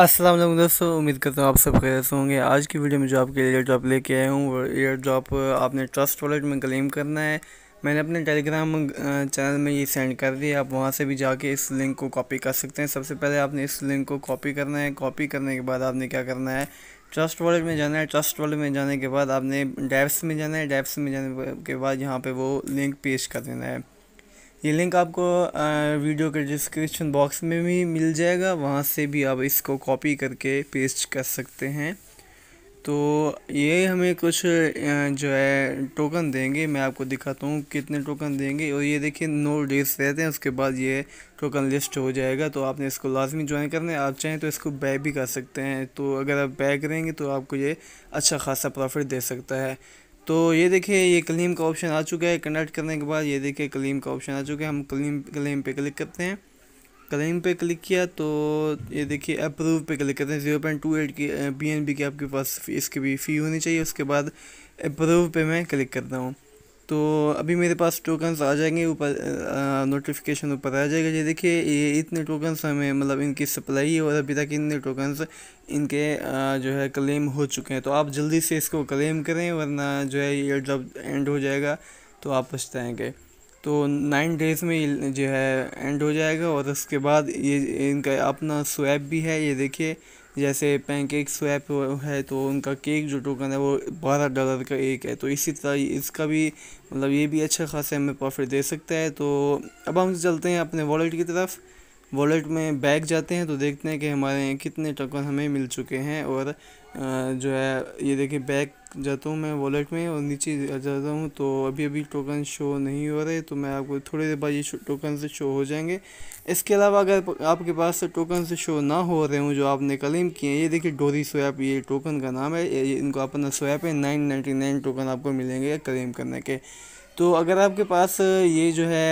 अस्सलाम वालेकुम दोस्तों उम्मीद करता हूँ आप सब खैर से होंगे आज की वीडियो में जो आपके लिए ड्रॉप लेके आया हूँ वो एयर ड्रॉप आपने ट्रस्ट वॉलेट में क्लेम करना है मैंने अपने टेलीग्राम चैनल में ये सेंड कर दिया आप वहाँ से भी जाके इस लिंक को कॉपी कर सकते हैं सबसे पहले आपने इस लिंक को कॉपी करना है कॉपी करने के बाद आपने क्या करना है ट्रस्ट वॉलेट में जाना है ट्रस्ट वॉलेट में जाने के बाद आपने डैप्स में जाना है डैप्स में जाने के बाद यहाँ पर वो लिंक पेश कर देना है ये लिंक आपको वीडियो के डिस्क्रिप्शन बॉक्स में भी मिल जाएगा वहाँ से भी आप इसको कॉपी करके पेस्ट कर सकते हैं तो ये हमें कुछ जो है टोकन देंगे मैं आपको दिखाता हूँ कितने टोकन देंगे और ये देखिए नौ डेज रहते हैं उसके बाद ये टोकन लिस्ट हो जाएगा तो आपने इसको लाजमी ज्वाइन करना है आप चाहें तो इसको बै भी कर सकते हैं तो अगर आप बै करेंगे तो आपको ये अच्छा खासा प्रॉफिट दे सकता है तो ये देखिए ये क्लेम का ऑप्शन आ चुका है कनेक्ट करने के बाद ये देखिए क्लेम का ऑप्शन आ चुका है हम क्लेम क्लेम पे क्लिक करते हैं क्लेम पे क्लिक किया तो ये देखिए अप्रूव पे क्लिक करते हैं जीरो पॉइंट टू एट की बी एन बी की आपके पास इसकी भी फ़ी होनी चाहिए उसके बाद अप्रूव पे मैं क्लिक करता हूँ तो अभी मेरे पास टोकन्स आ जाएंगे ऊपर नोटिफिकेशन ऊपर आ जाएगा ये देखिए ये इतने टोकन्स हमें मतलब इनकी सप्लाई और अभी तक इतने टोकन्स इनके आ, जो है क्लेम हो चुके हैं तो आप जल्दी से इसको क्लेम करें वरना जो है ये जब एंड हो जाएगा तो आप पछताएँगे तो नाइन डेज़ में जो है एंड हो जाएगा और उसके बाद ये इनका अपना स्वैप भी है ये देखिए जैसे पैनकेक स्वैप है तो उनका केक जो टोकन है वो बारह डॉलर का एक है तो इसी तरह इसका भी मतलब ये भी अच्छा खासा हमें प्रॉफिट दे सकता है तो अब हम चलते हैं अपने वॉलेट की तरफ वॉलेट में बैग जाते हैं तो देखते हैं कि हमारे कितने टोकन हमें मिल चुके हैं और जो है ये देखिए बैग जाता हूँ मैं वॉलेट में और नीचे जाता हूँ तो अभी अभी टोकन शो नहीं हो रहे तो मैं आपको थोड़ी देर बाद ये टोकन से शो हो जाएंगे इसके अलावा अगर आपके पास टोकन से शो ना हो रहे हों जो आपने क्लेम किए हैं ये देखिए डोरी स्वैप ये टोकन का नाम है ये इनको अपना स्वैप है नाइन नाइन्टी नाइन टोकन आपको मिलेंगे क्लेम करने के तो अगर आपके पास ये जो है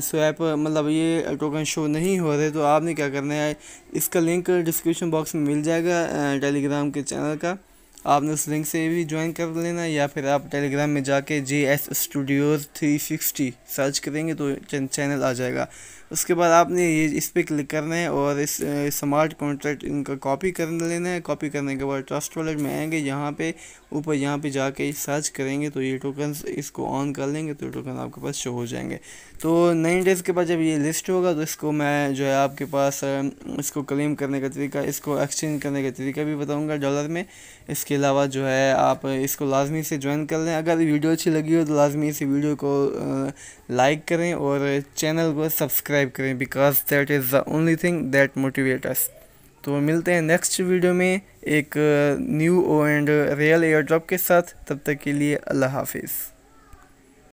स्वैप मतलब ये टोकन शो नहीं हो रहे तो आपने क्या करना है इसका लिंक डिस्क्रिप्शन बॉक्स में मिल जाएगा टेलीग्राम के चैनल का आपने उस लिंक से भी ज्वाइन कर लेना या फिर आप टेलीग्राम में जाके J S Studios three sixty search करेंगे तो चैनल आ जाएगा उसके बाद आपने ये इस पर क्लिक करना है और इस स्मार्ट कॉन्ट्रैक्ट इनका कॉपी कर लेना है कॉपी करने के बाद ट्रस्ट वॉलेट में आएंगे यहाँ पे ऊपर यहाँ पे जाके सर्च करेंगे तो ये टोकन इसको ऑन कर लेंगे तो टोकन आपके पास शो हो जाएंगे तो नाइन डेज़ के बाद जब ये लिस्ट होगा तो इसको मैं जो है आपके पास इसको क्लेम करने का तरीका इसको एक्सचेंज करने का तरीका भी बताऊँगा डॉलर में इसके इसके अलावा जो है आप इसको लाजमी से ज्वाइन कर लें अगर वीडियो अच्छी लगी हो तो लाजमी से वीडियो को लाइक करें और चैनल को सब्सक्राइब करें because that is the only thing that motivate us तो मिलते हैं नेक्स्ट वीडियो में एक new and real airdrop के साथ तब तक के लिए अल्लाह हाफिज़